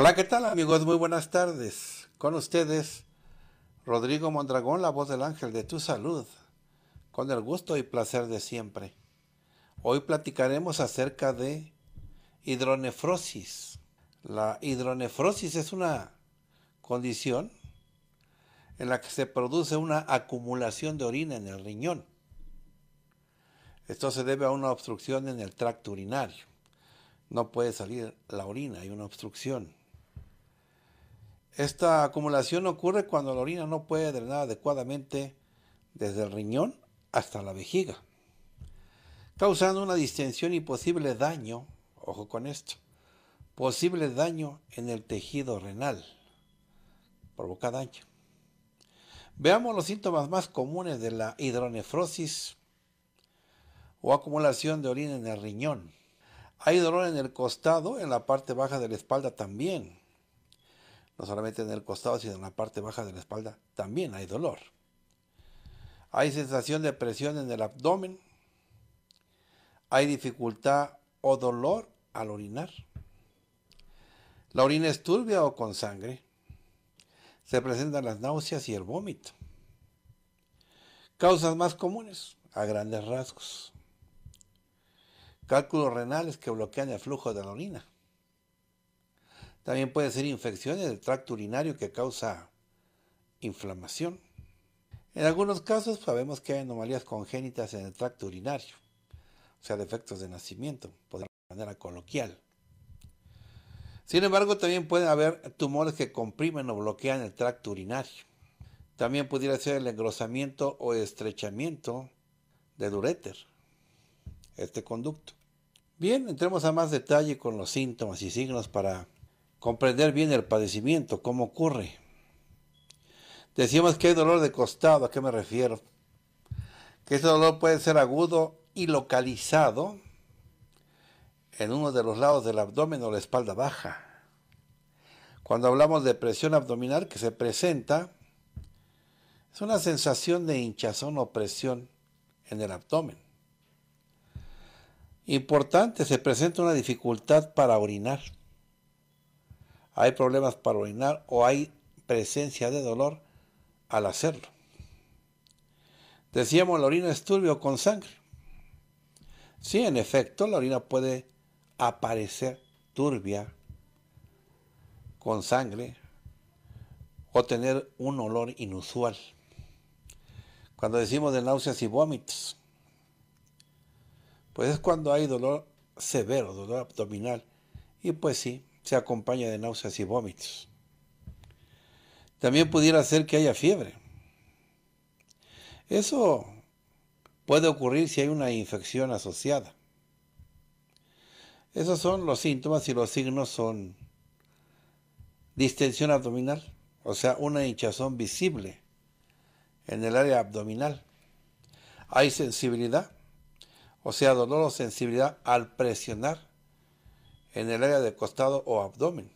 Hola, ¿qué tal amigos? Muy buenas tardes. Con ustedes, Rodrigo Mondragón, la voz del ángel de tu salud, con el gusto y placer de siempre. Hoy platicaremos acerca de hidronefrosis. La hidronefrosis es una condición en la que se produce una acumulación de orina en el riñón. Esto se debe a una obstrucción en el tracto urinario. No puede salir la orina, hay una obstrucción. Esta acumulación ocurre cuando la orina no puede drenar adecuadamente desde el riñón hasta la vejiga, causando una distensión y posible daño, ojo con esto, posible daño en el tejido renal, provoca daño. Veamos los síntomas más comunes de la hidronefrosis o acumulación de orina en el riñón. Hay dolor en el costado, en la parte baja de la espalda también, no solamente en el costado, sino en la parte baja de la espalda, también hay dolor. Hay sensación de presión en el abdomen. Hay dificultad o dolor al orinar. La orina es turbia o con sangre. Se presentan las náuseas y el vómito. Causas más comunes, a grandes rasgos. Cálculos renales que bloquean el flujo de la orina. También puede ser infecciones del tracto urinario que causa inflamación. En algunos casos sabemos que hay anomalías congénitas en el tracto urinario, o sea, defectos de nacimiento, de manera coloquial. Sin embargo, también pueden haber tumores que comprimen o bloquean el tracto urinario. También pudiera ser el engrosamiento o estrechamiento del ureter, este conducto. Bien, entremos a más detalle con los síntomas y signos para comprender bien el padecimiento, cómo ocurre. Decíamos que hay dolor de costado, ¿a qué me refiero? Que ese dolor puede ser agudo y localizado en uno de los lados del abdomen o la espalda baja. Cuando hablamos de presión abdominal que se presenta, es una sensación de hinchazón o presión en el abdomen. Importante, se presenta una dificultad para orinar hay problemas para orinar o hay presencia de dolor al hacerlo. Decíamos, la orina es o con sangre. Sí, en efecto, la orina puede aparecer turbia con sangre o tener un olor inusual. Cuando decimos de náuseas y vómitos, pues es cuando hay dolor severo, dolor abdominal. Y pues sí, se acompaña de náuseas y vómitos. También pudiera ser que haya fiebre. Eso puede ocurrir si hay una infección asociada. Esos son los síntomas y los signos son distensión abdominal, o sea, una hinchazón visible en el área abdominal. Hay sensibilidad, o sea, dolor o sensibilidad al presionar en el área de costado o abdomen.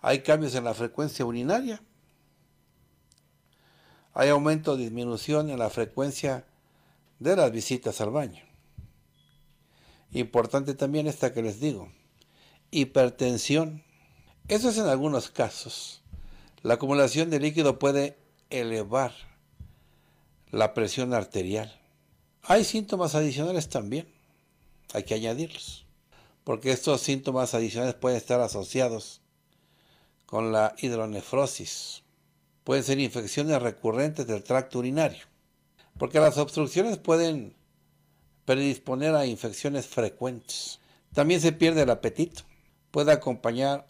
Hay cambios en la frecuencia urinaria. Hay aumento o disminución en la frecuencia de las visitas al baño. Importante también esta que les digo. Hipertensión. Eso es en algunos casos. La acumulación de líquido puede elevar la presión arterial. Hay síntomas adicionales también. Hay que añadirlos porque estos síntomas adicionales pueden estar asociados con la hidronefrosis. Pueden ser infecciones recurrentes del tracto urinario, porque las obstrucciones pueden predisponer a infecciones frecuentes. También se pierde el apetito. Puede acompañar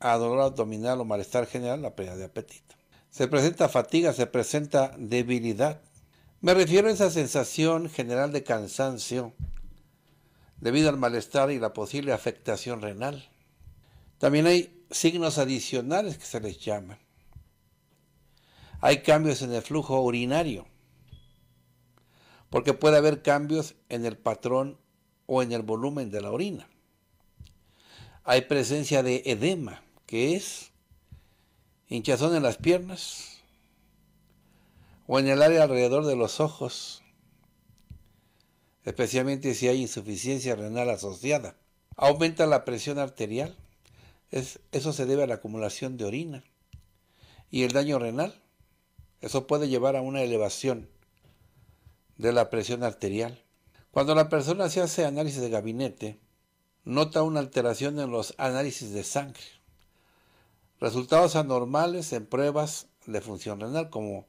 a dolor abdominal o malestar general, la pérdida de apetito. Se presenta fatiga, se presenta debilidad. Me refiero a esa sensación general de cansancio debido al malestar y la posible afectación renal. También hay signos adicionales que se les llaman. Hay cambios en el flujo urinario, porque puede haber cambios en el patrón o en el volumen de la orina. Hay presencia de edema, que es hinchazón en las piernas o en el área alrededor de los ojos, especialmente si hay insuficiencia renal asociada. Aumenta la presión arterial, eso se debe a la acumulación de orina. Y el daño renal, eso puede llevar a una elevación de la presión arterial. Cuando la persona se hace análisis de gabinete, nota una alteración en los análisis de sangre. Resultados anormales en pruebas de función renal como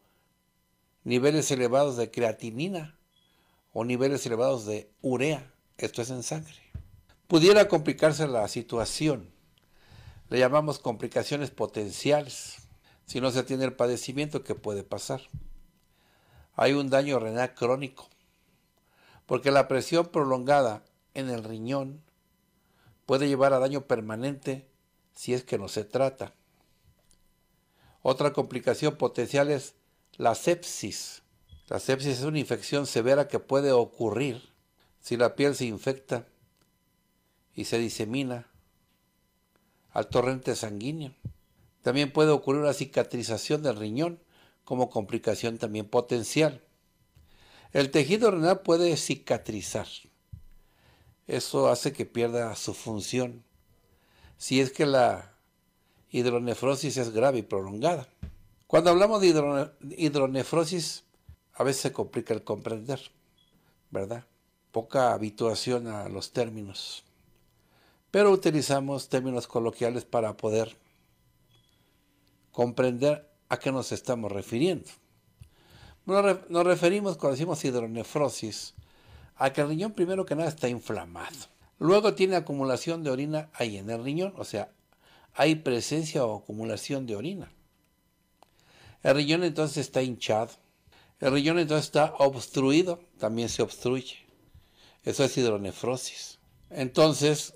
niveles elevados de creatinina o niveles elevados de urea, esto es en sangre. Pudiera complicarse la situación, le llamamos complicaciones potenciales, si no se tiene el padecimiento que puede pasar. Hay un daño renal crónico, porque la presión prolongada en el riñón puede llevar a daño permanente si es que no se trata. Otra complicación potencial es la sepsis, la sepsis es una infección severa que puede ocurrir si la piel se infecta y se disemina al torrente sanguíneo. También puede ocurrir una cicatrización del riñón como complicación también potencial. El tejido renal puede cicatrizar. Eso hace que pierda su función si es que la hidronefrosis es grave y prolongada. Cuando hablamos de hidronefrosis, a veces se complica el comprender, ¿verdad? Poca habituación a los términos. Pero utilizamos términos coloquiales para poder comprender a qué nos estamos refiriendo. Nos, referimos cuando decimos hidronefrosis a que el riñón primero que nada está inflamado. Luego tiene acumulación de orina ahí en el riñón, o sea, hay presencia o acumulación de orina. El riñón entonces está hinchado, el riñón entonces está obstruido, también se obstruye. Eso es hidronefrosis. Entonces,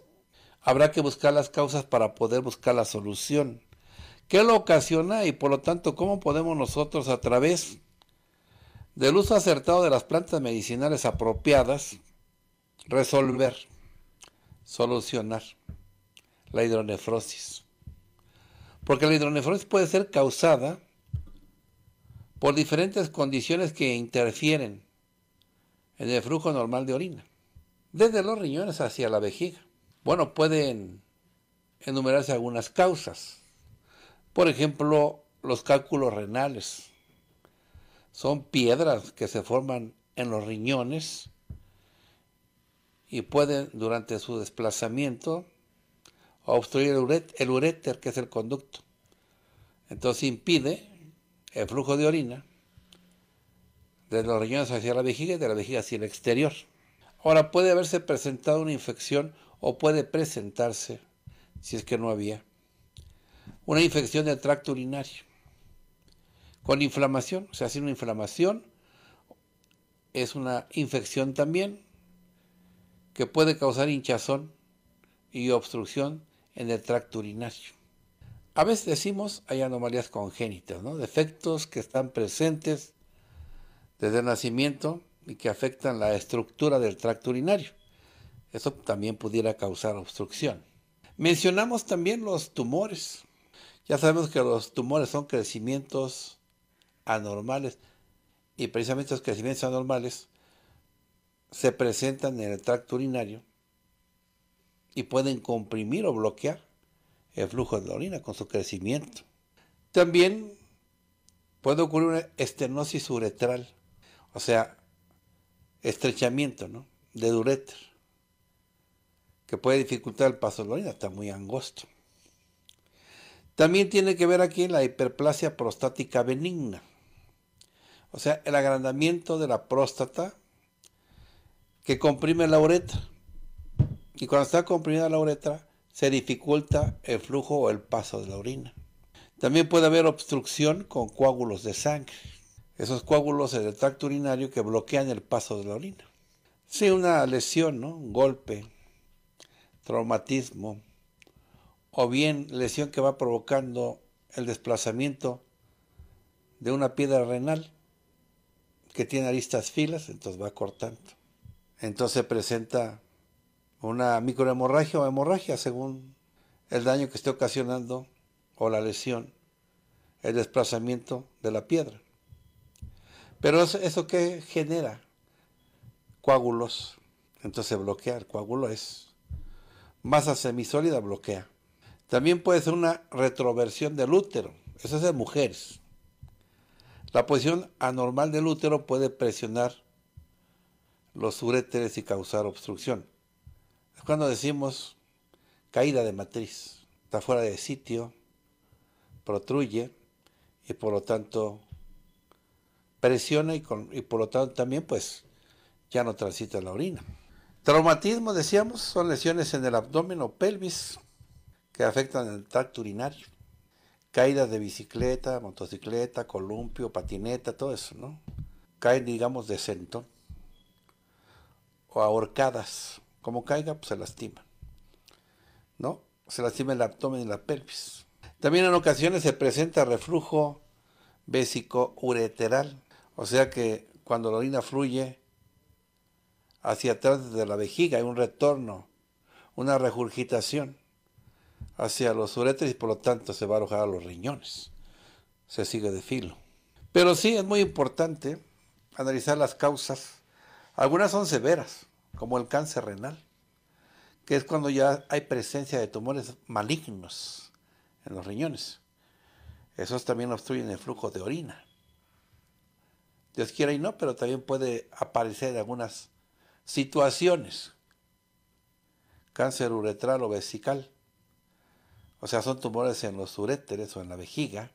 habrá que buscar las causas para poder buscar la solución. ¿Qué lo ocasiona y por lo tanto cómo podemos nosotros a través del uso acertado de las plantas medicinales apropiadas resolver, solucionar la hidronefrosis? Porque la hidronefrosis puede ser causada por diferentes condiciones que interfieren en el flujo normal de orina, desde los riñones hacia la vejiga. Bueno, pueden enumerarse algunas causas. Por ejemplo, los cálculos renales. Son piedras que se forman en los riñones y pueden, durante su desplazamiento, obstruir el, ureter, que es el conducto. Entonces impide el flujo de orina de los riñones hacia la vejiga y de la vejiga hacia el exterior. Ahora puede haberse presentado una infección o puede presentarse, si es que no había, una infección del tracto urinario con inflamación, o sea, si una inflamación es una infección también que puede causar hinchazón y obstrucción en el tracto urinario. A veces decimos hay anomalías congénitas, defectos que están presentes desde el nacimiento y que afectan la estructura del tracto urinario. Eso también pudiera causar obstrucción. Mencionamos también los tumores. Ya sabemos que los tumores son crecimientos anormales y precisamente los crecimientos anormales se presentan en el tracto urinario y pueden comprimir o bloquear el flujo de la orina con su crecimiento. También puede ocurrir una estenosis uretral, o sea, estrechamiento de uretra que puede dificultar el paso de la orina, está muy angosto. También tiene que ver aquí la hiperplasia prostática benigna, o sea, el agrandamiento de la próstata que comprime la uretra. Y cuando está comprimida la uretra, se dificulta el flujo o el paso de la orina. También puede haber obstrucción con coágulos de sangre, esos coágulos en el tracto urinario que bloquean el paso de la orina. Si una lesión, un golpe, traumatismo, o bien lesión que va provocando el desplazamiento de una piedra renal que tiene aristas filas, entonces va cortando. Entonces presenta una microhemorragia o hemorragia según el daño que esté ocasionando o la lesión, el desplazamiento de la piedra. Pero eso, eso que genera coágulos, entonces bloquea, el coágulo es masa semisólida bloquea. También puede ser una retroversión del útero, eso es de mujeres. La posición anormal del útero puede presionar los uréteres y causar obstrucción cuando decimos caída de matriz, está fuera de sitio, protruye y por lo tanto presiona y, por lo tanto también pues ya no transita la orina. Traumatismo, decíamos, son lesiones en el abdomen o pelvis que afectan el tracto urinario. Caídas de bicicleta, motocicleta, columpio, patineta, todo eso, ¿no? Caen, digamos, de sentón o ahorcadas. Como caiga, pues se lastima. ¿No? Se lastima el abdomen y la pelvis. También en ocasiones se presenta reflujo bésico ureteral, o sea que cuando la orina fluye hacia atrás de la vejiga hay un retorno, una regurgitación hacia los ureteres y por lo tanto se va a arrojar a los riñones. Se sigue de filo. Pero sí es muy importante analizar las causas. Algunas son severas, como el cáncer renal, que es cuando ya hay presencia de tumores malignos en los riñones. Esos también obstruyen el flujo de orina. Dios quiera y no, pero también puede aparecer en algunas situaciones. Cáncer uretral o vesical. O sea, son tumores en los uréteres o en la vejiga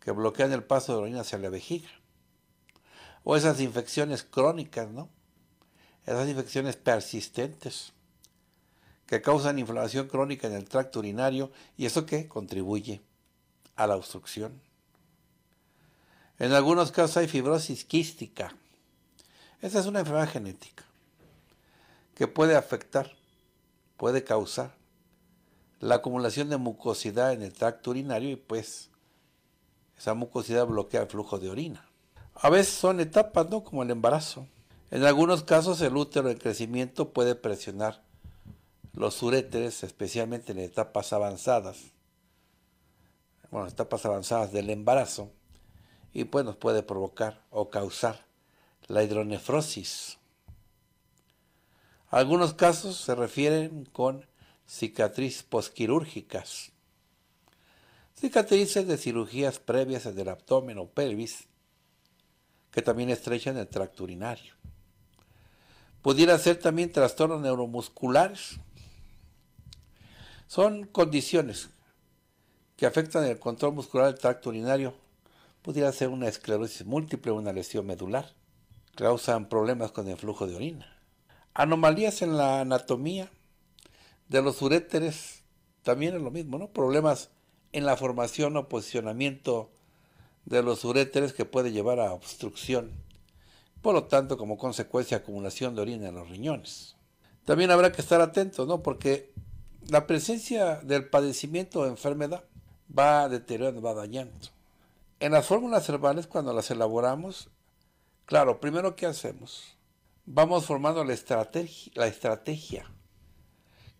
que bloquean el paso de la orina hacia la vejiga. O esas infecciones crónicas, ¿no? esas infecciones persistentes que causan inflamación crónica en el tracto urinario y eso que contribuye a la obstrucción. En algunos casos hay fibrosis quística. esa es una enfermedad genética que puede afectar, puede causar la acumulación de mucosidad en el tracto urinario y pues esa mucosidad bloquea el flujo de orina. A veces son etapas, ¿no? Como el embarazo. En algunos casos el útero en crecimiento puede presionar los ureteres, especialmente en etapas avanzadas, bueno, etapas avanzadas del embarazo, y pues nos puede provocar o causar la hidronefrosis. Algunos casos se refieren con cicatrices posquirúrgicas, cicatrices de cirugías previas en el abdomen o pelvis, que también estrechan el tracto urinario pudiera ser también trastornos neuromusculares. Son condiciones que afectan el control muscular del tracto urinario. Pudiera ser una esclerosis múltiple, una lesión medular. Causan problemas con el flujo de orina. Anomalías en la anatomía de los uréteres también es lo mismo, ¿no? Problemas en la formación o posicionamiento de los uréteres que puede llevar a obstrucción por lo tanto, como consecuencia, acumulación de orina en los riñones. También habrá que estar atentos, ¿no? Porque la presencia del padecimiento o enfermedad va deteriorando, va dañando. En las fórmulas herbales, cuando las elaboramos, claro, primero, ¿qué hacemos? Vamos formando la estrategia, la estrategia.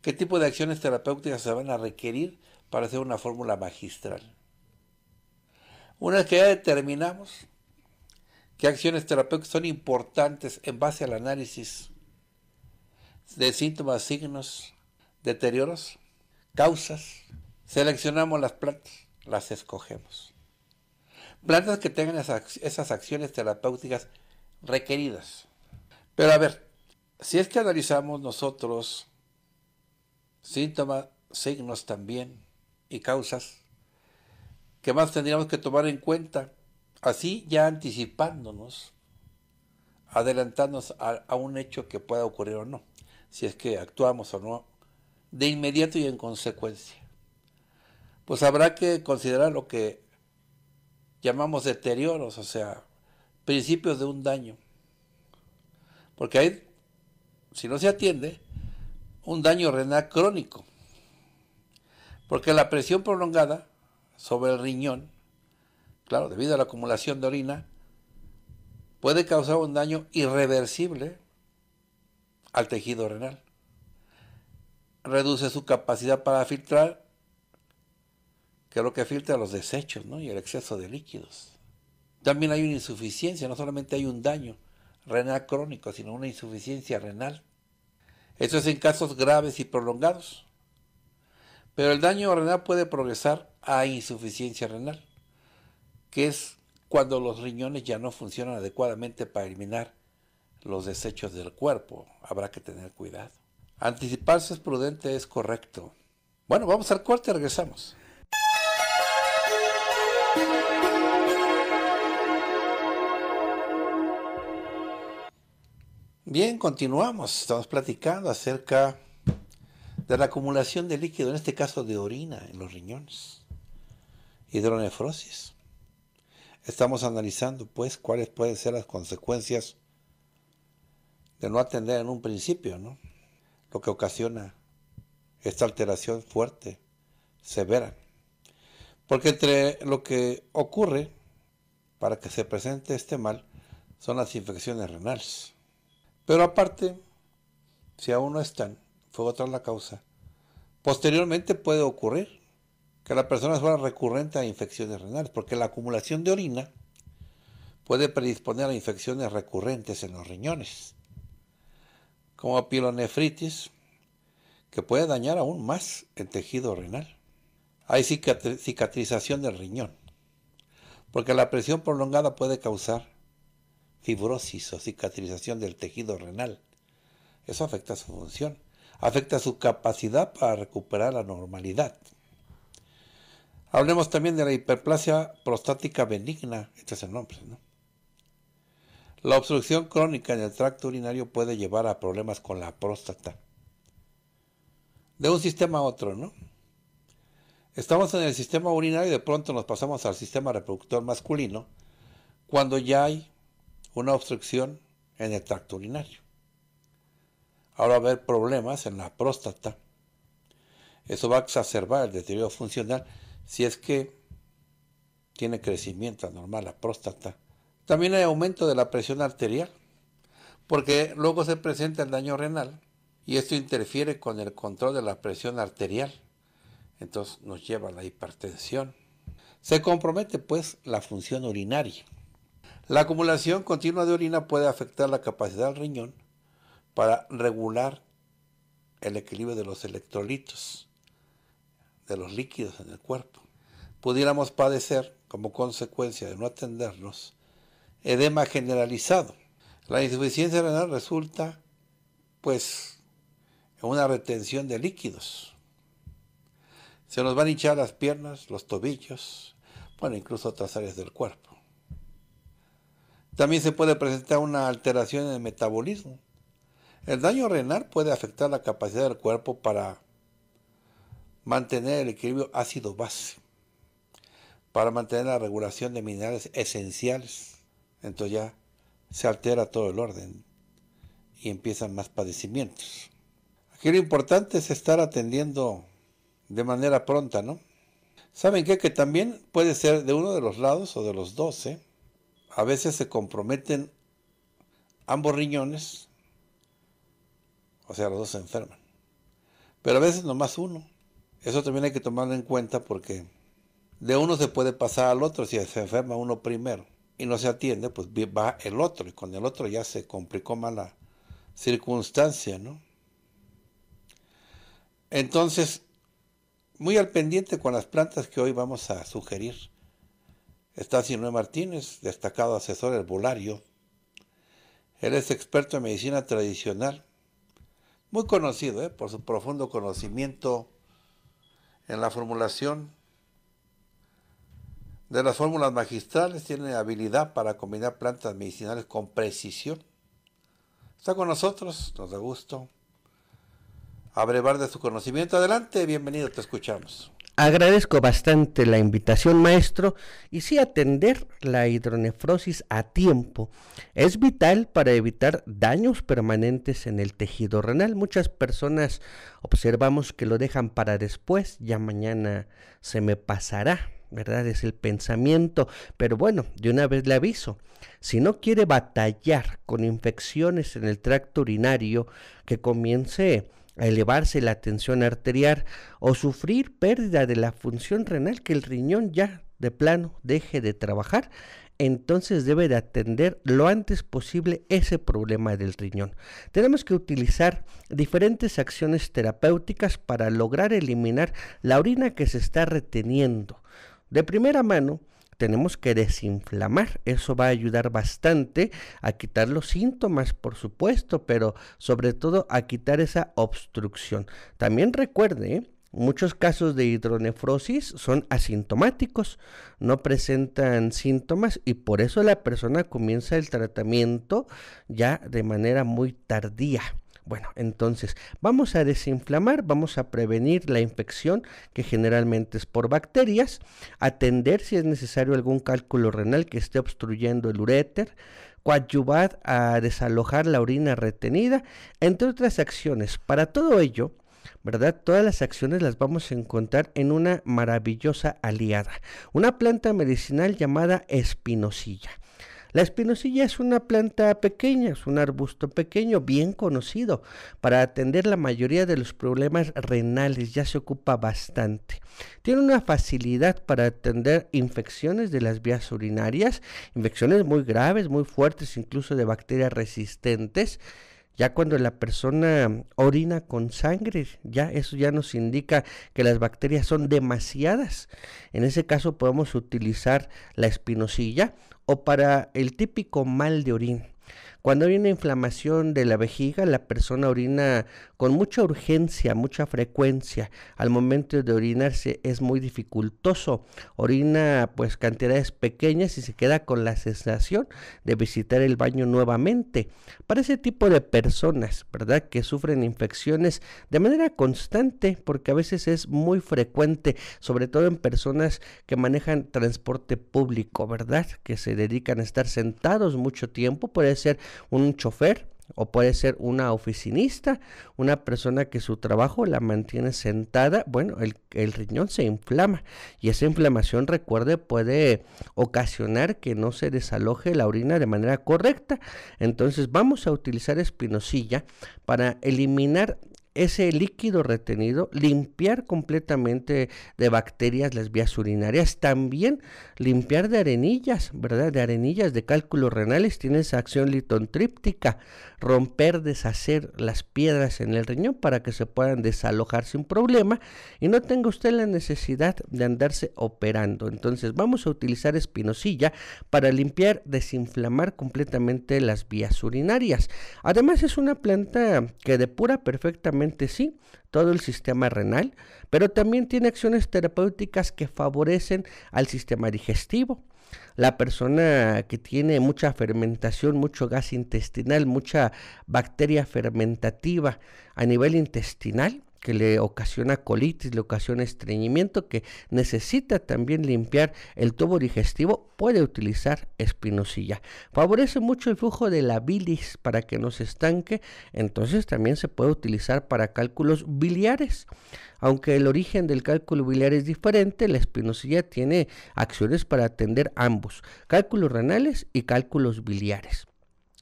¿Qué tipo de acciones terapéuticas se van a requerir para hacer una fórmula magistral? Una vez que ya determinamos ¿Qué acciones terapéuticas son importantes en base al análisis de síntomas, signos, deterioros, causas? Seleccionamos las plantas, las escogemos. Plantas que tengan esas acciones terapéuticas requeridas. Pero a ver, si es que analizamos nosotros síntomas, signos también y causas, ¿qué más tendríamos que tomar en cuenta? Así ya anticipándonos, adelantándonos a, a un hecho que pueda ocurrir o no, si es que actuamos o no, de inmediato y en consecuencia. Pues habrá que considerar lo que llamamos deterioros, o sea, principios de un daño. Porque hay, si no se atiende, un daño renal crónico. Porque la presión prolongada sobre el riñón claro, debido a la acumulación de orina, puede causar un daño irreversible al tejido renal. Reduce su capacidad para filtrar, que es lo que filtra los desechos y el exceso de líquidos. También hay una insuficiencia, no solamente hay un daño renal crónico, sino una insuficiencia renal. Esto es en casos graves y prolongados. Pero el daño renal puede progresar a insuficiencia renal que es cuando los riñones ya no funcionan adecuadamente para eliminar los desechos del cuerpo. Habrá que tener cuidado. Anticiparse es prudente, es correcto. Bueno, vamos al corte, regresamos. Bien, continuamos. Estamos platicando acerca de la acumulación de líquido, en este caso de orina, en los riñones. Hidronefrosis. Estamos analizando, pues, cuáles pueden ser las consecuencias de no atender en un principio, Lo que ocasiona esta alteración fuerte, severa. Porque entre lo que ocurre para que se presente este mal son las infecciones renales. Pero aparte, si aún no están, fue otra la causa, posteriormente puede ocurrir que la persona fuera recurrente a infecciones renales, porque la acumulación de orina puede predisponer a infecciones recurrentes en los riñones, como pilonefritis, que puede dañar aún más el tejido renal. Hay cicatrización del riñón, porque la presión prolongada puede causar fibrosis o cicatrización del tejido renal. Eso afecta su función, afecta su capacidad para recuperar la normalidad. Hablemos también de la hiperplasia prostática benigna, este es el nombre, La obstrucción crónica en el tracto urinario puede llevar a problemas con la próstata. De un sistema a otro, ¿no? Estamos en el sistema urinario y de pronto nos pasamos al sistema reproductor masculino cuando ya hay una obstrucción en el tracto urinario. Ahora va a haber problemas en la próstata. Eso va a exacerbar el deterioro funcional si es que tiene crecimiento anormal la próstata. También hay aumento de la presión arterial, porque luego se presenta el daño renal y esto interfiere con el control de la presión arterial. Entonces nos lleva a la hipertensión. Se compromete pues la función urinaria. La acumulación continua de orina puede afectar la capacidad del riñón para regular el equilibrio de los electrolitos de los líquidos en el cuerpo, pudiéramos padecer, como consecuencia de no atendernos, edema generalizado. La insuficiencia renal resulta, pues, en una retención de líquidos. Se nos van a hinchar las piernas, los tobillos, bueno, incluso otras áreas del cuerpo. También se puede presentar una alteración en el metabolismo. El daño renal puede afectar la capacidad del cuerpo para Mantener el equilibrio ácido-base para mantener la regulación de minerales esenciales. Entonces ya se altera todo el orden y empiezan más padecimientos. Aquí lo importante es estar atendiendo de manera pronta, ¿no? ¿Saben qué? Que también puede ser de uno de los lados o de los dos. ¿eh? A veces se comprometen ambos riñones, o sea, los dos se enferman. Pero a veces nomás uno. Eso también hay que tomarlo en cuenta porque de uno se puede pasar al otro. Si se enferma uno primero y no se atiende, pues va el otro. Y con el otro ya se complicó mala circunstancia, ¿no? Entonces, muy al pendiente con las plantas que hoy vamos a sugerir. Está Sinue Martínez, destacado asesor herbolario. Él es experto en medicina tradicional, muy conocido ¿eh? por su profundo conocimiento en la formulación de las fórmulas magistrales, tiene habilidad para combinar plantas medicinales con precisión. Está con nosotros, nos da gusto abrevar de su conocimiento. Adelante, bienvenido, te escuchamos. Agradezco bastante la invitación, maestro, y sí atender la hidronefrosis a tiempo es vital para evitar daños permanentes en el tejido renal. Muchas personas observamos que lo dejan para después, ya mañana se me pasará, ¿verdad? Es el pensamiento, pero bueno, de una vez le aviso, si no quiere batallar con infecciones en el tracto urinario, que comience elevarse la tensión arterial o sufrir pérdida de la función renal que el riñón ya de plano deje de trabajar, entonces debe de atender lo antes posible ese problema del riñón. Tenemos que utilizar diferentes acciones terapéuticas para lograr eliminar la orina que se está reteniendo. De primera mano, tenemos que desinflamar. Eso va a ayudar bastante a quitar los síntomas, por supuesto, pero sobre todo a quitar esa obstrucción. También recuerde, Muchos casos de hidronefrosis son asintomáticos, no presentan síntomas y por eso la persona comienza el tratamiento ya de manera muy tardía. Bueno, entonces vamos a desinflamar, vamos a prevenir la infección que generalmente es por bacterias, atender si es necesario algún cálculo renal que esté obstruyendo el uréter, coadyuvar a desalojar la orina retenida, entre otras acciones. Para todo ello, ¿verdad? Todas las acciones las vamos a encontrar en una maravillosa aliada, una planta medicinal llamada espinosilla. La espinosilla es una planta pequeña, es un arbusto pequeño, bien conocido, para atender la mayoría de los problemas renales, ya se ocupa bastante. Tiene una facilidad para atender infecciones de las vías urinarias, infecciones muy graves, muy fuertes, incluso de bacterias resistentes ya cuando la persona orina con sangre, ya eso ya nos indica que las bacterias son demasiadas. En ese caso podemos utilizar la espinosilla o para el típico mal de orín cuando hay una inflamación de la vejiga, la persona orina con mucha urgencia, mucha frecuencia. Al momento de orinarse es muy dificultoso. Orina pues cantidades pequeñas y se queda con la sensación de visitar el baño nuevamente. Para ese tipo de personas, ¿verdad? Que sufren infecciones de manera constante, porque a veces es muy frecuente, sobre todo en personas que manejan transporte público, ¿verdad? Que se dedican a estar sentados mucho tiempo, puede ser un chofer o puede ser una oficinista, una persona que su trabajo la mantiene sentada, bueno, el, el, riñón se inflama y esa inflamación, recuerde, puede ocasionar que no se desaloje la orina de manera correcta. Entonces vamos a utilizar espinosilla para eliminar ese líquido retenido, limpiar completamente de bacterias las vías urinarias, también limpiar de arenillas, ¿verdad? De arenillas de cálculos renales, tiene esa acción litontríptica, romper, deshacer las piedras en el riñón para que se puedan desalojar sin problema y no tenga usted la necesidad de andarse operando. Entonces vamos a utilizar espinosilla para limpiar, desinflamar completamente las vías urinarias. Además es una planta que depura perfectamente sí, todo el sistema renal, pero también tiene acciones terapéuticas que favorecen al sistema digestivo. La persona que tiene mucha fermentación, mucho gas intestinal, mucha bacteria fermentativa a nivel intestinal, que le ocasiona colitis, le ocasiona estreñimiento, que necesita también limpiar el tubo digestivo, puede utilizar espinosilla. Favorece mucho el flujo de la bilis para que no se estanque, entonces también se puede utilizar para cálculos biliares. Aunque el origen del cálculo biliar es diferente, la espinosilla tiene acciones para atender ambos, cálculos renales y cálculos biliares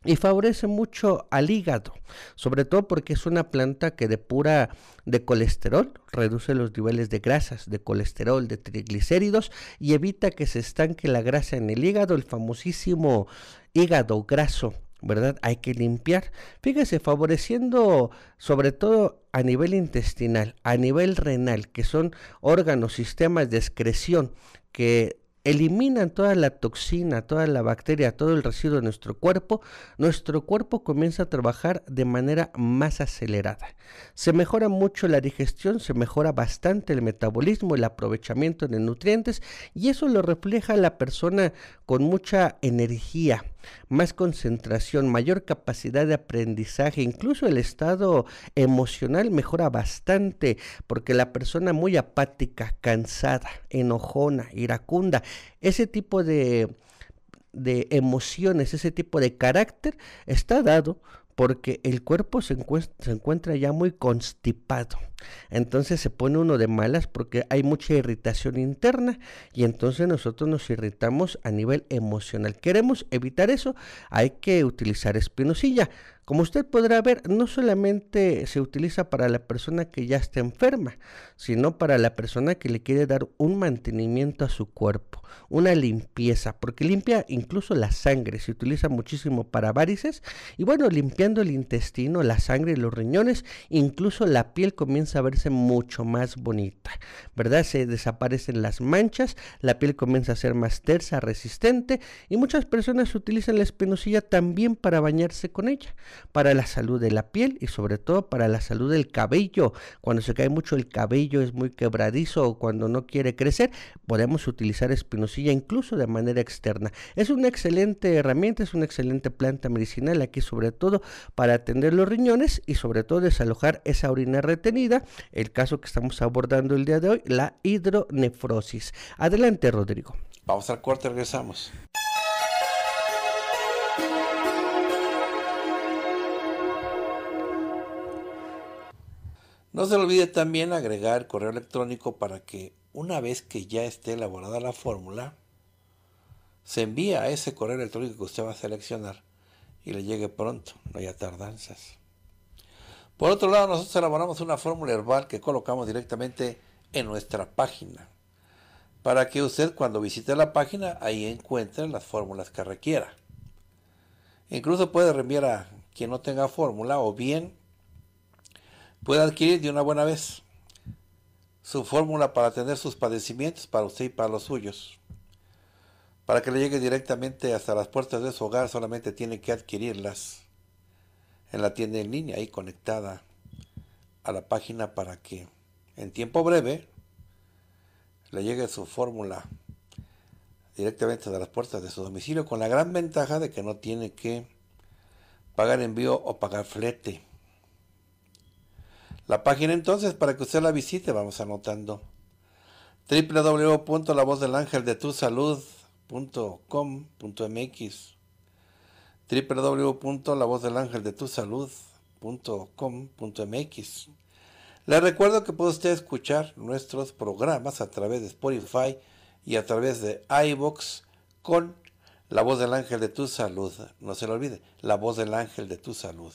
y favorece mucho al hígado, sobre todo porque es una planta que depura de colesterol, reduce los niveles de grasas, de colesterol, de triglicéridos y evita que se estanque la grasa en el hígado, el famosísimo hígado graso. ¿Verdad? Hay que limpiar. Fíjese, favoreciendo sobre todo a nivel intestinal, a nivel renal, que son órganos, sistemas de excreción que eliminan toda la toxina, toda la bacteria, todo el residuo de nuestro cuerpo, nuestro cuerpo comienza a trabajar de manera más acelerada. Se mejora mucho la digestión, se mejora bastante el metabolismo, el aprovechamiento de nutrientes y eso lo refleja la persona con mucha energía, más concentración, mayor capacidad de aprendizaje, incluso el estado emocional mejora bastante, porque la persona muy apática, cansada, enojona, iracunda, ese tipo de, emociones, ese tipo de carácter está dado porque el cuerpo se encuentra ya muy constipado entonces se pone uno de malas porque hay mucha irritación interna y entonces nosotros nos irritamos a nivel emocional. Queremos evitar eso, hay que utilizar espinosilla. Como usted podrá ver, no solamente se utiliza para la persona que ya está enferma, sino para la persona que le quiere dar un mantenimiento a su cuerpo, una limpieza, porque limpia incluso la sangre, se utiliza muchísimo para varices y bueno, limpiando el intestino, la sangre, los riñones, incluso la piel comienza a verse mucho más bonita, ¿verdad? Se desaparecen las manchas, la piel comienza a ser más tersa, resistente y muchas personas utilizan la espinosilla también para bañarse con ella, para la salud de la piel y sobre todo para la salud del cabello. Cuando se cae mucho el cabello es muy quebradizo o cuando no quiere crecer, podemos utilizar espinosilla incluso de manera externa. Es una excelente herramienta, es una excelente planta medicinal aquí sobre todo para atender los riñones y sobre todo desalojar esa orina retenida el caso que estamos abordando el día de hoy, la hidronefrosis. Adelante, Rodrigo. Vamos al cuarto, regresamos. No se olvide también agregar el correo electrónico para que una vez que ya esté elaborada la fórmula, se envíe a ese correo electrónico que usted va a seleccionar y le llegue pronto, no haya tardanzas. Por otro lado, nosotros elaboramos una fórmula herbal que colocamos directamente en nuestra página, para que usted cuando visite la página ahí encuentre las fórmulas que requiera. Incluso puede reenviar a quien no tenga fórmula o bien puede adquirir de una buena vez su fórmula para atender sus padecimientos para usted y para los suyos. Para que le llegue directamente hasta las puertas de su hogar solamente tiene que adquirirlas en la tienda en línea, ahí conectada a la página para que en tiempo breve le llegue su fórmula directamente de las puertas de su domicilio con la gran ventaja de que no tiene que pagar envío o pagar flete. La página entonces para que usted la visite, vamos anotando www.lavozdelangeldetusalud.com.mx salud.com.mx Le recuerdo que puede usted escuchar nuestros programas a través de Spotify y a través de iBox con La Voz del Ángel de Tu Salud. No se lo olvide, La Voz del Ángel de Tu Salud.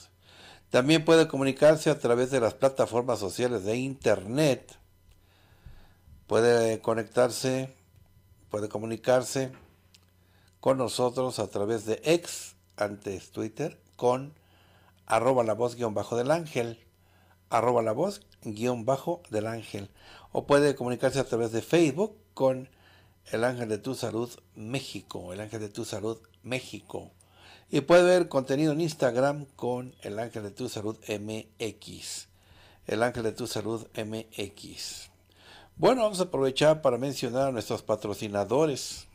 También puede comunicarse a través de las plataformas sociales de Internet. Puede conectarse, puede comunicarse con nosotros a través de X, antes Twitter, con arroba la voz guión bajo del ángel, arroba la voz guión bajo del ángel. O puede comunicarse a través de Facebook con el ángel de tu salud México, el ángel de tu salud México. Y puede ver contenido en Instagram con el ángel de tu salud MX, el ángel de tu salud MX. Bueno, vamos a aprovechar para mencionar a nuestros patrocinadores.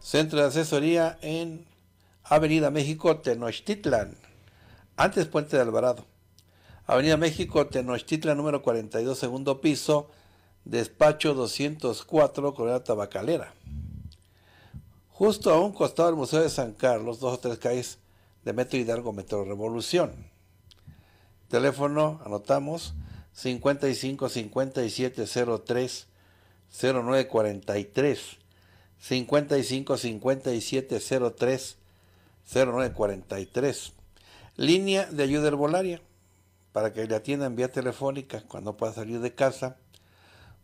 Centro de Asesoría en Avenida México Tenochtitlan, antes Puente de Alvarado. Avenida México Tenochtitlan número 42, segundo piso, despacho 204, Colonia Tabacalera. Justo a un costado del Museo de San Carlos, dos o tres calles de Metro Hidalgo, Metro Revolución. Teléfono, anotamos, 55 57 03 55 57 03 0943. Línea de ayuda herbolaria para que le atiendan vía telefónica cuando pueda salir de casa.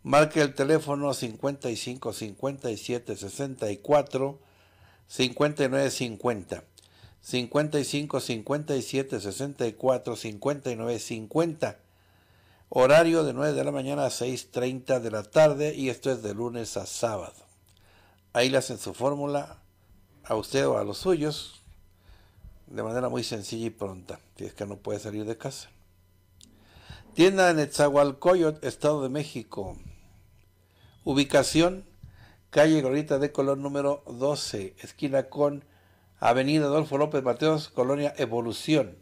Marque el teléfono 55 57 64 59 50. 55 57 64 59 50. Horario de 9 de la mañana a 6:30 de la tarde y esto es de lunes a sábado. Ahí le hacen su fórmula a usted o a los suyos de manera muy sencilla y pronta, si es que no puede salir de casa. Tienda en Etzahualcoyot, Estado de México. Ubicación, calle gorrita de Color número 12, esquina con Avenida Adolfo López Mateos, Colonia Evolución.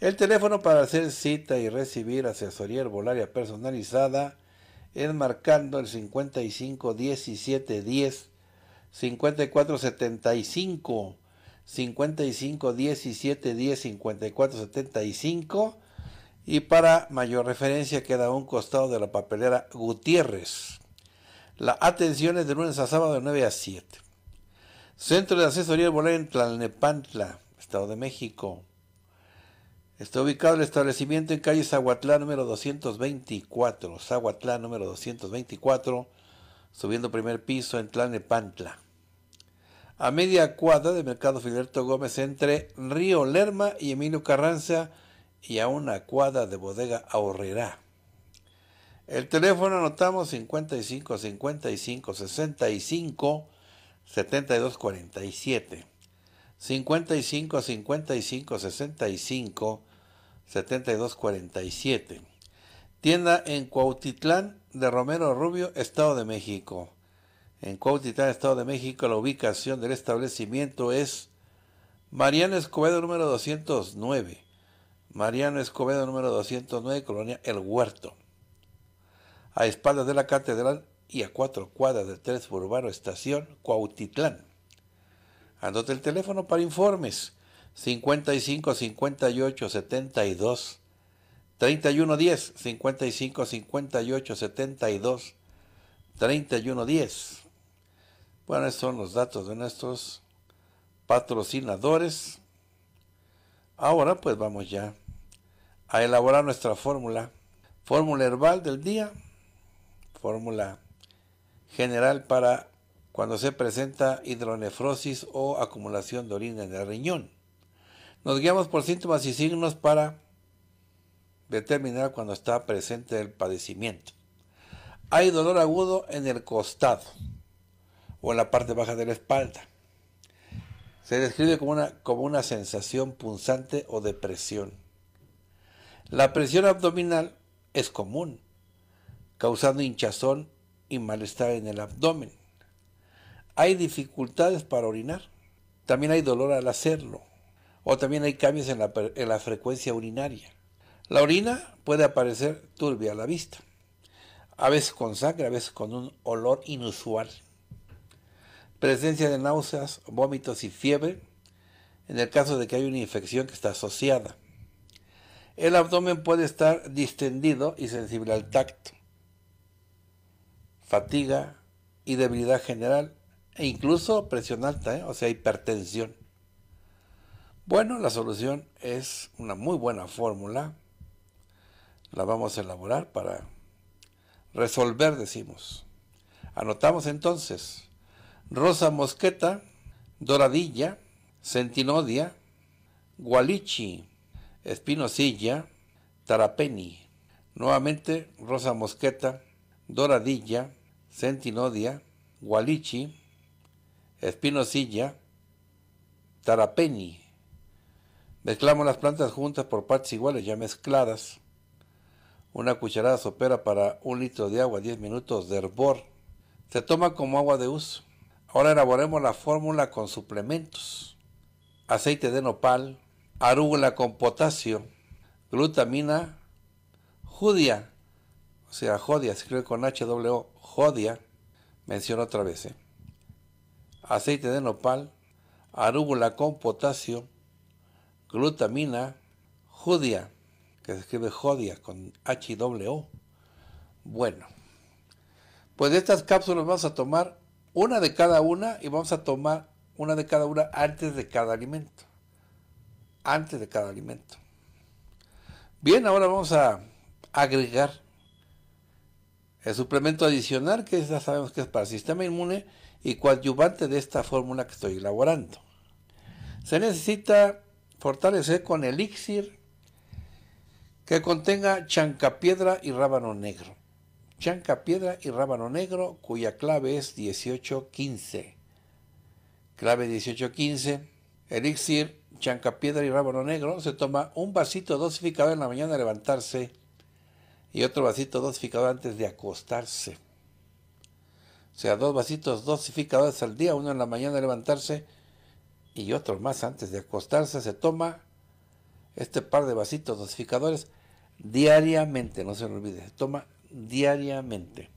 El teléfono para hacer cita y recibir asesoría herbolaria personalizada es marcando el 55 17 10 54 75 55 17 10 54 75 y para mayor referencia queda un costado de la papelera Gutiérrez. La atención es de lunes a sábado de 9 a 7. Centro de Asesoría Volar en Tlalnepantla, Estado de México. Está ubicado el establecimiento en calle Zahuatlán número 224, Zahuatlán número 224, subiendo primer piso en Tlalnepantla a media cuadra de mercado Fidelto Gómez entre Río Lerma y Emilio Carranza y a una cuadra de bodega Ahorrera. El teléfono anotamos 55 55 65 72 47. 55 55 65 72 47. Tienda en Cuautitlán de Romero Rubio, Estado de México en Cuautitlán, Estado de México. La ubicación del establecimiento es Mariano Escobedo número 209. Mariano Escobedo número 209, Colonia El Huerto. A espaldas de la catedral y a cuatro cuadras de Tres Urbano Estación, Cuautitlán. Anote el teléfono para informes 55 58 72 31 10 55 58 72 31 10 bueno, estos son los datos de nuestros patrocinadores. Ahora pues vamos ya a elaborar nuestra fórmula. Fórmula herbal del día, fórmula general para cuando se presenta hidronefrosis o acumulación de orina en el riñón. Nos guiamos por síntomas y signos para determinar cuando está presente el padecimiento. Hay dolor agudo en el costado o en la parte baja de la espalda. Se describe como una, como una sensación punzante o de presión. La presión abdominal es común, causando hinchazón y malestar en el abdomen. Hay dificultades para orinar. También hay dolor al hacerlo. O también hay cambios en la, en la frecuencia urinaria. La orina puede aparecer turbia a la vista, a veces con sangre, a veces con un olor inusual presencia de náuseas, vómitos y fiebre en el caso de que hay una infección que está asociada. El abdomen puede estar distendido y sensible al tacto. Fatiga y debilidad general e incluso presión alta, ¿eh? o sea, hipertensión. Bueno, la solución es una muy buena fórmula. La vamos a elaborar para resolver, decimos. Anotamos entonces Rosa Mosqueta, Doradilla, Centinodia, Gualichi, Espinosilla, Tarapeni. Nuevamente Rosa Mosqueta, Doradilla, Centinodia, Gualichi, Espinosilla, Tarapeni. Mezclamos las plantas juntas por partes iguales, ya mezcladas. Una cucharada sopera para un litro de agua, 10 minutos de hervor. Se toma como agua de uso. Ahora elaboremos la fórmula con suplementos. Aceite de nopal, arúgula con potasio, glutamina, judia. o sea, jodia, se escribe con HW, jodia, menciono otra vez, ¿eh? aceite de nopal, arúgula con potasio, glutamina, judia. que se escribe jodia con HW. Bueno, pues de estas cápsulas vamos a tomar una de cada una y vamos a tomar una de cada una antes de cada alimento. Antes de cada alimento. Bien, ahora vamos a agregar el suplemento adicional que ya sabemos que es para el sistema inmune y coadyuvante de esta fórmula que estoy elaborando. Se necesita fortalecer con elixir que contenga chancapiedra y rábano negro. Chanca Piedra y Rábano Negro, cuya clave es 1815. Clave 1815, elixir, Chanca Piedra y Rábano Negro, se toma un vasito dosificador en la mañana al levantarse y otro vasito dosificador antes de acostarse. O sea, dos vasitos dosificadores al día, uno en la mañana al levantarse y otro más antes de acostarse. Se toma este par de vasitos dosificadores diariamente, no se lo olvide, se toma diariamente.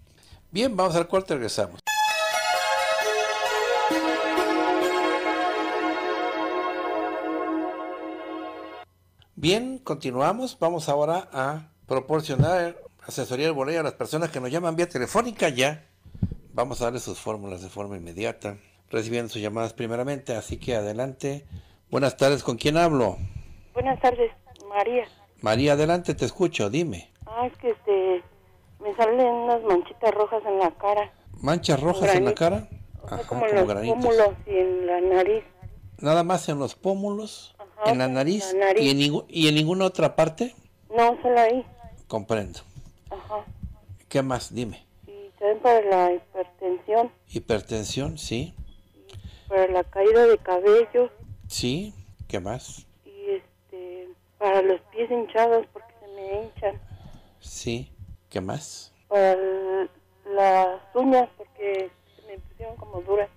Bien, vamos al cuarto. regresamos. Bien, continuamos. Vamos ahora a proporcionar asesoría al a las personas que nos llaman vía telefónica ya. Vamos a darle sus fórmulas de forma inmediata, recibiendo sus llamadas primeramente. Así que adelante. Buenas tardes, ¿con quién hablo? Buenas tardes, María. María, adelante, te escucho, dime. Ah, es que este, me salen unas manchitas rojas en la cara. ¿Manchas rojas en la cara? como, los pómulos y en la nariz. ¿Nada más en los pómulos, en la nariz, ¿Y, en ninguna otra parte? No, solo ahí. Comprendo. Ajá. ¿Qué más? Dime. Y también para la hipertensión. Hipertensión, sí. para la caída de cabello. Sí, ¿qué más? Y este, para los pies hinchados porque se me hinchan. Sí. ¿Qué más? El, las uñas, porque me pusieron como duras.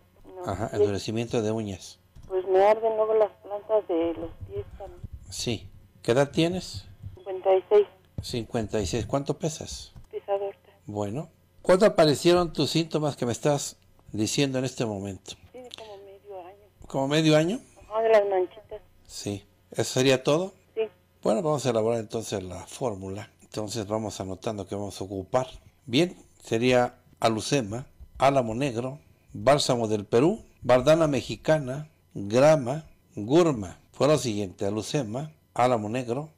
Ajá, endurecimiento de uñas. Pues me arden luego las plantas de los pies también. Sí. ¿Qué edad tienes? 56. 56. ¿Cuánto pesas? Pesador. Bueno. ¿Cuándo aparecieron tus síntomas que me estás diciendo en este momento? Sí, como medio año. ¿Como medio año? Ajá, de las manchitas. Sí. ¿Eso sería todo? Sí. Bueno, vamos a elaborar entonces la fórmula entonces vamos anotando que vamos a ocupar. Bien, sería alucema, álamo negro, bálsamo del Perú, bardana mexicana, grama, gurma. Fue lo siguiente, alucema, álamo negro,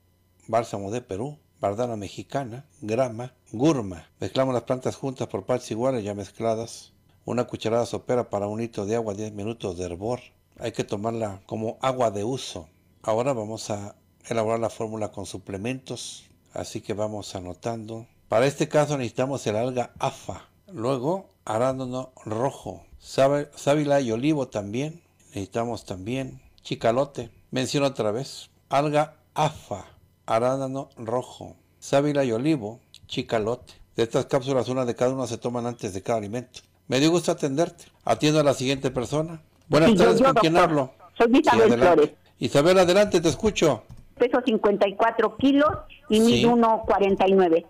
bálsamo de Perú, bardana mexicana, grama, gurma. Mezclamos las plantas juntas por partes iguales ya mezcladas. Una cucharada sopera para un litro de agua, 10 minutos de hervor. Hay que tomarla como agua de uso. Ahora vamos a elaborar la fórmula con suplementos Así que vamos anotando. Para este caso necesitamos el alga afa. Luego arándano rojo. Sábila y olivo también. Necesitamos también chicalote. Menciono otra vez. Alga afa. Arándano rojo. Sábila y olivo. Chicalote. De estas cápsulas, una de cada una se toman antes de cada alimento. Me dio gusto atenderte. Atiendo a la siguiente persona. Buenas tardes, ¿con quién hablo? Soy Isabel Flores. Isabel, adelante, te escucho. Peso 54 kilos y sí. 1,49.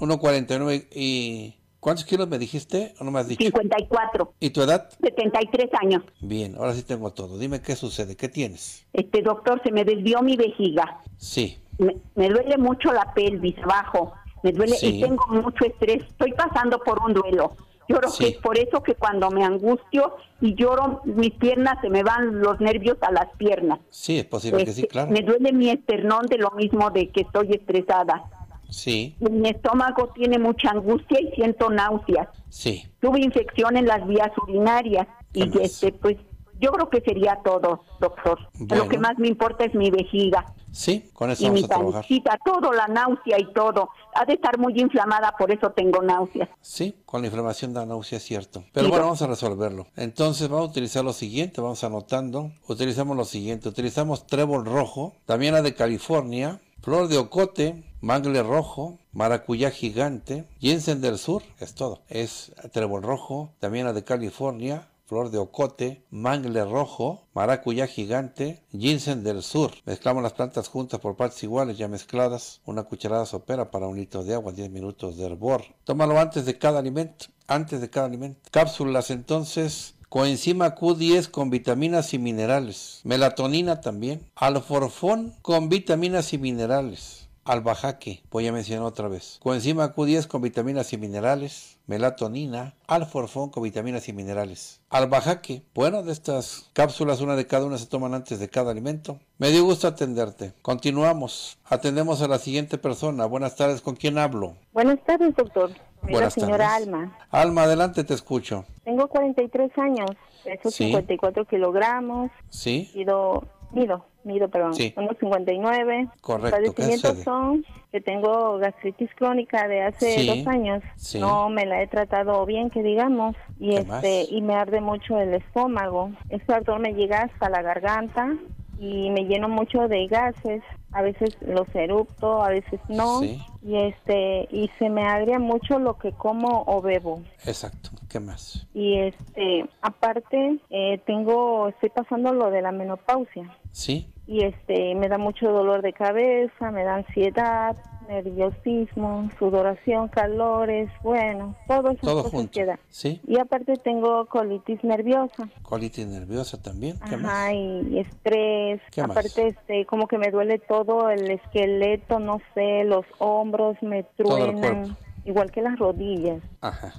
1,49 y... ¿Cuántos kilos me dijiste o no me has dicho? 54. ¿Y tu edad? 73 años. Bien, ahora sí tengo todo. Dime qué sucede, qué tienes. Este doctor, se me desvió mi vejiga. Sí. Me, duele mucho la pelvis abajo. Me duele y tengo mucho estrés. Estoy pasando por un duelo. Yo creo que es por eso que cuando me angustio y lloro, mis piernas se me van los nervios a las piernas. Sí, es posible que sí, este, claro. Me duele mi esternón de lo mismo de que estoy estresada. Sí. Mi estómago tiene mucha angustia y siento náuseas. Sí. Tuve infección en las vías urinarias y este, pues yo creo que sería todo, doctor. Lo que más me importa es mi vejiga. Sí, con eso vamos a trabajar. todo, la náusea y todo. Ha de estar muy inflamada, por eso tengo náuseas. Sí, con la inflamación de la náusea, es cierto. Pero bueno, vamos a resolverlo. Entonces vamos a utilizar lo siguiente, vamos anotando. Utilizamos lo siguiente, utilizamos trébol rojo, también la de California, flor de ocote, mangle rojo, maracuyá gigante, ginseng del sur, es todo. Es trébol rojo, también la de California, flor de ocote, mangle rojo, maracuyá gigante, ginseng del sur. Mezclamos las plantas juntas por partes iguales ya mezcladas. Una cucharada sopera para un litro de agua, 10 minutos de hervor. Tómalo antes de cada alimento. Antes de cada alimento. Cápsulas entonces coenzima Q10 con vitaminas y minerales, melatonina también, alforfón con vitaminas y minerales, Albajaque, voy a mencionar otra vez. Coenzima Q10 con vitaminas y minerales. Melatonina, alforfón con vitaminas y minerales. Albajaque, bueno, de estas cápsulas, una de cada una se toman antes de cada alimento. Me dio gusto atenderte. Continuamos. Atendemos a la siguiente persona. Buenas tardes, ¿con quién hablo? Buenas tardes, doctor. Buenas la señora Alma. Alma, adelante, te escucho. Tengo 43 años, peso sí. 54 kilogramos. Sí. Mido, mido mido, perdón, sí. 59. Correcto. Los padecimientos son que tengo gastritis crónica de hace dos años. No me la he tratado bien, que digamos, y este y me arde mucho el estómago. Esto ardor me llega hasta la garganta y me lleno mucho de gases a veces los erupto, a veces no, y este y se me agria mucho lo que como o bebo. Exacto, ¿qué más? Y este aparte eh, tengo estoy pasando lo de la menopausia. Sí. Y este me da mucho dolor de cabeza, me da ansiedad, nerviosismo, sudoración, calores, bueno, todo eso todo Queda. Sí. Y aparte tengo colitis nerviosa. Colitis nerviosa también. ¿Qué Ajá, y estrés. aparte este como que me duele todo el esqueleto, no sé, los hombros me truenan, igual que las rodillas. Ajá,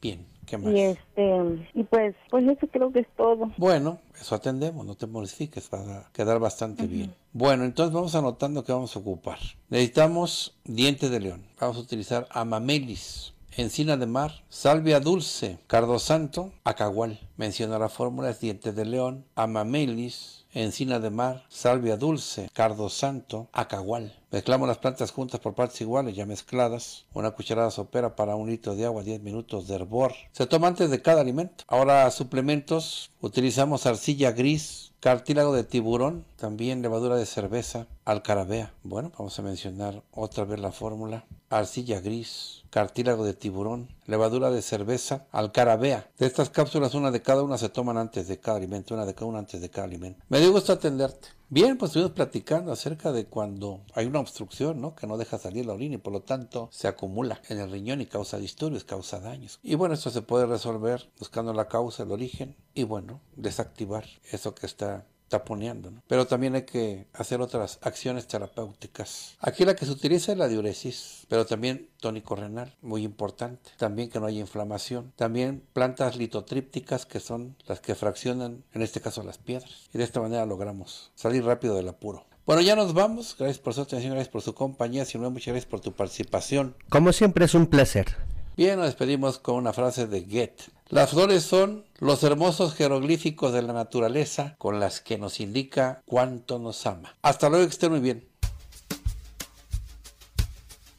bien. ¿Qué más? Y este, y pues, pues eso creo que es todo. Bueno, eso atendemos, no te molestiques, va a quedar bastante bien. Bueno, entonces vamos anotando qué vamos a ocupar. Necesitamos diente de león. Vamos a utilizar amamelis, encina de mar, salvia dulce, cardo santo, acagual. Menciona la fórmula es diente de león, amamelis, encina de mar, salvia dulce, cardo santo, acagual. Mezclamos las plantas juntas por partes iguales, ya mezcladas. Una cucharada sopera para un litro de agua, 10 minutos de hervor. Se toma antes de cada alimento. Ahora suplementos. Utilizamos arcilla gris, cartílago de tiburón, también levadura de cerveza, alcarabea. Bueno, vamos a mencionar otra vez la fórmula arcilla gris, cartílago de tiburón, levadura de cerveza, alcarabea. De estas cápsulas, una de cada una se toman antes de cada alimento, una de cada una antes de cada alimento. Me dio gusto atenderte. Bien, pues estuvimos platicando acerca de cuando hay una obstrucción, ¿no? Que no deja salir la orina y por lo tanto se acumula en el riñón y causa disturbios, causa daños. Y bueno, esto se puede resolver buscando la causa, el origen y bueno, desactivar eso que está taponeando. Pero también hay que hacer otras acciones terapéuticas. Aquí la que se utiliza es la diuresis, pero también tónico renal, muy importante. También que no haya inflamación. También plantas litotrípticas que son las que fraccionan, en este caso las piedras. Y de esta manera logramos salir rápido del apuro. Bueno, ya nos vamos. Gracias por su atención, gracias por su compañía. Si no, muchas gracias por tu participación. Como siempre, es un placer. Bien, nos despedimos con una frase de Goethe. Las flores son los hermosos jeroglíficos de la naturaleza con las que nos indica cuánto nos ama. Hasta luego, que estén muy bien.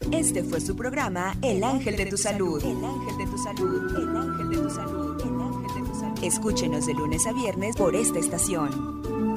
Este fue su programa El Ángel de tu Salud. El Ángel de tu Salud. El Ángel de tu Salud. El Ángel de tu Salud. Escúchenos de lunes a viernes por esta estación.